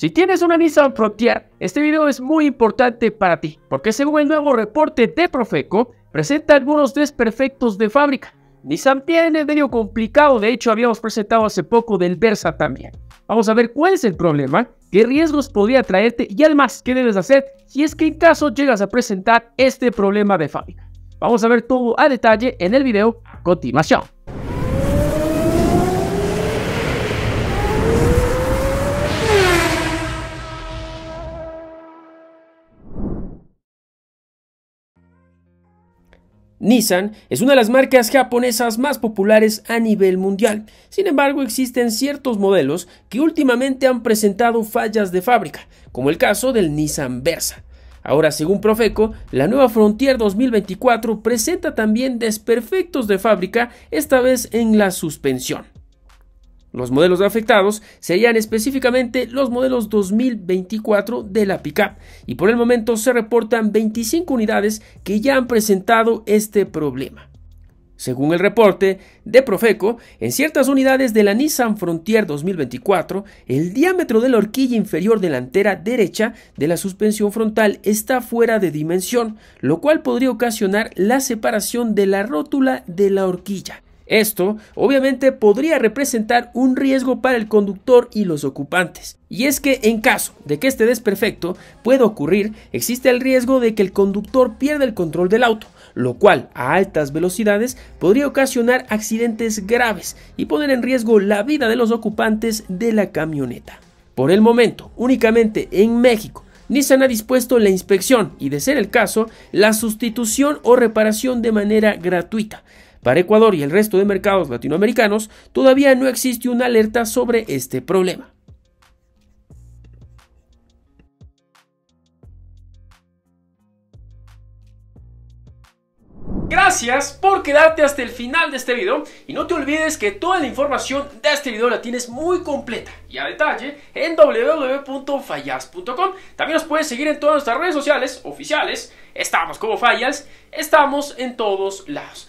Si tienes una Nissan Frontier, este video es muy importante para ti, porque según el nuevo reporte de Profeco, presenta algunos desperfectos de fábrica. Nissan tiene medio complicado, de hecho habíamos presentado hace poco del Versa también. Vamos a ver cuál es el problema, qué riesgos podría traerte y además qué debes hacer si es que en caso llegas a presentar este problema de fábrica. Vamos a ver todo a detalle en el video a continuación. Nissan es una de las marcas japonesas más populares a nivel mundial. Sin embargo, existen ciertos modelos que últimamente han presentado fallas de fábrica, como el caso del Nissan Versa. Ahora, según Profeco, la nueva Frontier 2024 presenta también desperfectos de fábrica, esta vez en la suspensión. Los modelos afectados serían específicamente los modelos 2024 de la pickup y por el momento se reportan 25 unidades que ya han presentado este problema. Según el reporte de Profeco, en ciertas unidades de la Nissan Frontier 2024, el diámetro de la horquilla inferior delantera derecha de la suspensión frontal está fuera de dimensión, lo cual podría ocasionar la separación de la rótula de la horquilla. Esto, obviamente, podría representar un riesgo para el conductor y los ocupantes. Y es que en caso de que este desperfecto pueda ocurrir, existe el riesgo de que el conductor pierda el control del auto, lo cual a altas velocidades podría ocasionar accidentes graves y poner en riesgo la vida de los ocupantes de la camioneta. Por el momento, únicamente en México, Nissan ha dispuesto la inspección y, de ser el caso, la sustitución o reparación de manera gratuita. Para Ecuador y el resto de mercados latinoamericanos, todavía no existe una alerta sobre este problema. Gracias por quedarte hasta el final de este video y no te olvides que toda la información de este video la tienes muy completa y a detalle en www.fallas.com. También nos puedes seguir en todas nuestras redes sociales oficiales. Estamos como Fallas, estamos en todos lados.